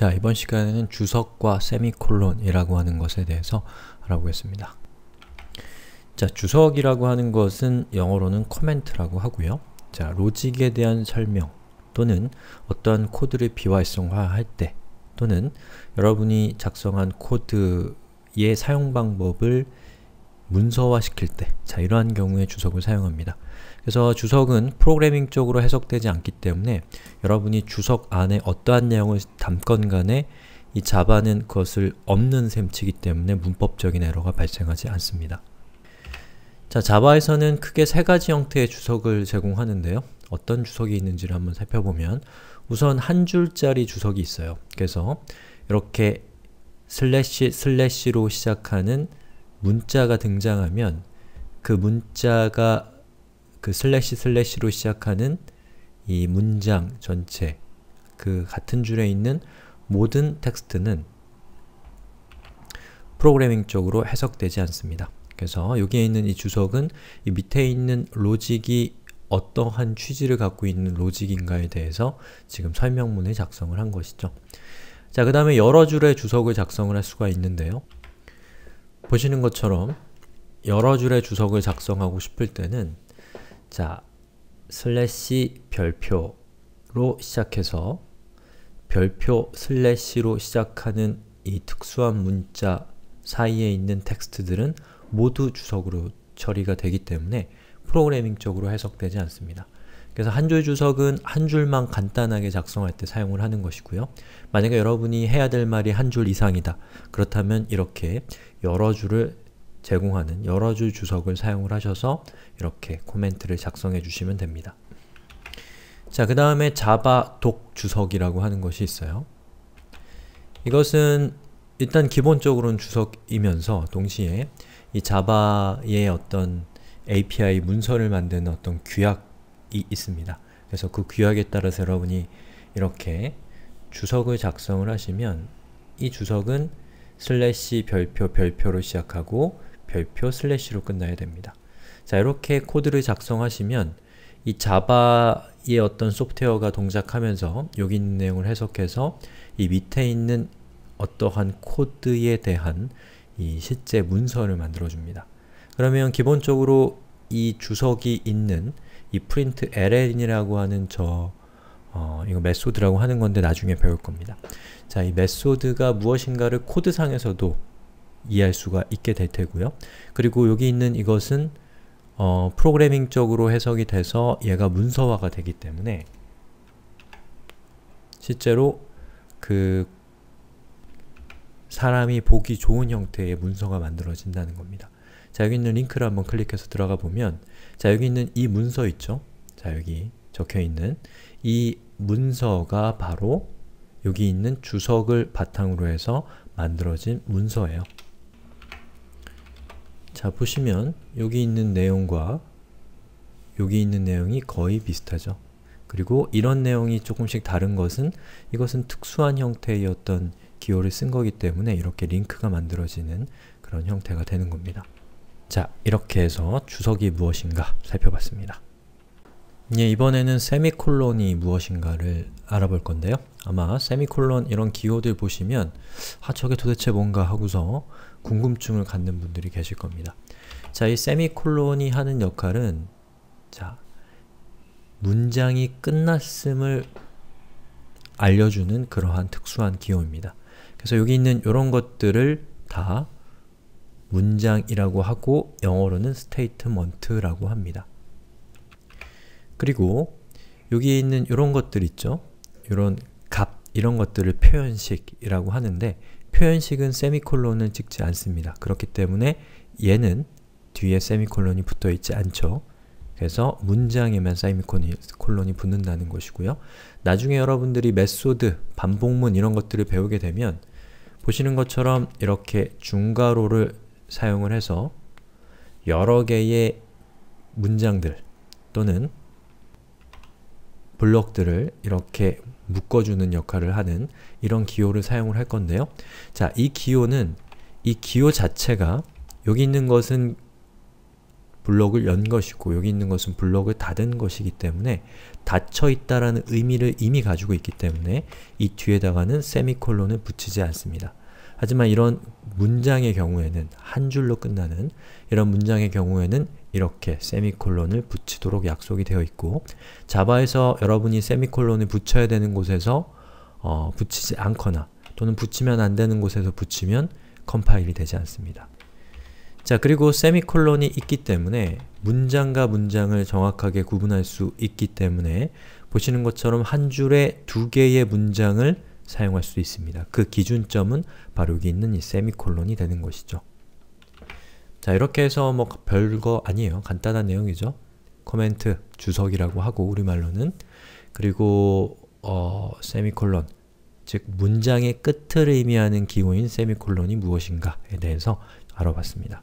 자, 이번 시간에는 주석과 세미콜론이라고 하는 것에 대해서 알아보겠습니다. 자, 주석이라고 하는 것은 영어로는 커멘트라고 하고요. 자, 로직에 대한 설명 또는 어떠한 코드를 비활성화할 때 또는 여러분이 작성한 코드의 사용 방법을 문서화시킬 때 자, 이러한 경우에 주석을 사용합니다. 그래서 주석은 프로그래밍 쪽으로 해석되지 않기 때문에 여러분이 주석 안에 어떠한 내용을 담건 간에 이 자바는 그것을 없는 셈치기 때문에 문법적인 에러가 발생하지 않습니다. 자, 자바에서는 크게 세 가지 형태의 주석을 제공하는데요. 어떤 주석이 있는지를 한번 살펴보면 우선 한 줄짜리 주석이 있어요. 그래서 이렇게 슬래시 슬래시로 시작하는 문자가 등장하면 그 문자가 그 슬래시 슬래시로 시작하는 이 문장 전체 그 같은 줄에 있는 모든 텍스트는 프로그래밍 쪽으로 해석되지 않습니다. 그래서 여기에 있는 이 주석은 이 밑에 있는 로직이 어떠한 취지를 갖고 있는 로직인가에 대해서 지금 설명문을 작성을 한 것이죠. 자, 그 다음에 여러 줄의 주석을 작성을 할 수가 있는데요. 보시는 것처럼 여러 줄의 주석을 작성하고 싶을 때는 자, 슬래시 별표로 시작해서 별표 슬래시로 시작하는 이 특수한 문자 사이에 있는 텍스트들은 모두 주석으로 처리가 되기 때문에 프로그래밍적으로 해석되지 않습니다. 그래서 한 줄 주석은 한 줄만 간단하게 작성할 때 사용을 하는 것이고요. 만약에 여러분이 해야 될 말이 한 줄 이상이다. 그렇다면 이렇게 여러 줄을 제공하는 여러 줄 주석을 사용을 하셔서 이렇게 코멘트를 작성해 주시면 됩니다. 자, 그 다음에 자바 독 주석이라고 하는 것이 있어요. 이것은 일단 기본적으로는 주석이면서 동시에 이 자바의 어떤 API 문서를 만드는 어떤 규약 이 있습니다. 그래서 그 규약에 따라서 여러분이 이렇게 주석을 작성을 하시면 이 주석은 슬래시 별표 별표로 시작하고 별표 슬래시로 끝나야 됩니다. 자 이렇게 코드를 작성하시면 이 자바의 어떤 소프트웨어가 동작하면서 여기 있는 내용을 해석해서 이 밑에 있는 어떠한 코드에 대한 이 실제 문서를 만들어줍니다. 그러면 기본적으로 이 주석이 있는 이 print ln이라고 하는 저 어, 이거 메소드라고 하는 건데 나중에 배울 겁니다. 자, 이 메소드가 무엇인가를 코드상에서도 이해할 수가 있게 될 테고요. 그리고 여기 있는 이것은 어, 프로그래밍적으로 해석이 돼서 얘가 문서화가 되기 때문에 실제로 그 사람이 보기 좋은 형태의 문서가 만들어진다는 겁니다. 자 여기 있는 링크를 한번 클릭해서 들어가 보면 자 여기 있는 이 문서 있죠? 자 여기 적혀있는 이 문서가 바로 여기 있는 주석을 바탕으로 해서 만들어진 문서예요. 자 보시면 여기 있는 내용과 여기 있는 내용이 거의 비슷하죠. 그리고 이런 내용이 조금씩 다른 것은 이것은 특수한 형태의 어떤 기호를 쓴 거기 때문에 이렇게 링크가 만들어지는 그런 형태가 되는 겁니다. 자, 이렇게 해서 주석이 무엇인가 살펴봤습니다. 예, 이번에는 세미콜론이 무엇인가를 알아볼 건데요. 아마 세미콜론 이런 기호들 보시면 아, 저게 도대체 뭔가 하고서 궁금증을 갖는 분들이 계실 겁니다. 자, 이 세미콜론이 하는 역할은 자, 문장이 끝났음을 알려주는 그러한 특수한 기호입니다. 그래서 여기 있는 이런 것들을 다 문장이라고 하고 영어로는 statement라고 합니다. 그리고 여기에 있는 이런 것들 있죠? 이런 값, 이런 것들을 표현식이라고 하는데 표현식은 세미콜론을 찍지 않습니다. 그렇기 때문에 얘는 뒤에 세미콜론이 붙어있지 않죠. 그래서 문장에만 세미콜론이 붙는다는 것이고요. 나중에 여러분들이 메소드, 반복문 이런 것들을 배우게 되면 보시는 것처럼 이렇게 중괄호를 사용을 해서 여러 개의 문장들 또는 블록들을 이렇게 묶어주는 역할을 하는 이런 기호를 사용을 할 건데요. 자, 이 기호는 이 기호 자체가 여기 있는 것은 블록을 연 것이고 여기 있는 것은 블록을 닫은 것이기 때문에 닫혀있다라는 의미를 이미 가지고 있기 때문에 이 뒤에다가는 세미콜론을 붙이지 않습니다. 하지만 이런 문장의 경우에는 한 줄로 끝나는 이런 문장의 경우에는 이렇게 세미콜론을 붙이도록 약속이 되어 있고 자바에서 여러분이 세미콜론을 붙여야 되는 곳에서 어, 붙이지 않거나 또는 붙이면 안 되는 곳에서 붙이면 컴파일이 되지 않습니다. 자 그리고 세미콜론이 있기 때문에 문장과 문장을 정확하게 구분할 수 있기 때문에 보시는 것처럼 한 줄에 두 개의 문장을 사용할 수 있습니다. 그 기준점은 바로 여기 있는 이 세미콜론이 되는 것이죠. 자 이렇게 해서 뭐 별거 아니에요. 간단한 내용이죠. 코멘트, 주석이라고 하고 우리말로는 그리고 어, 세미콜론 즉 문장의 끝을 의미하는 기호인 세미콜론이 무엇인가에 대해서 알아봤습니다.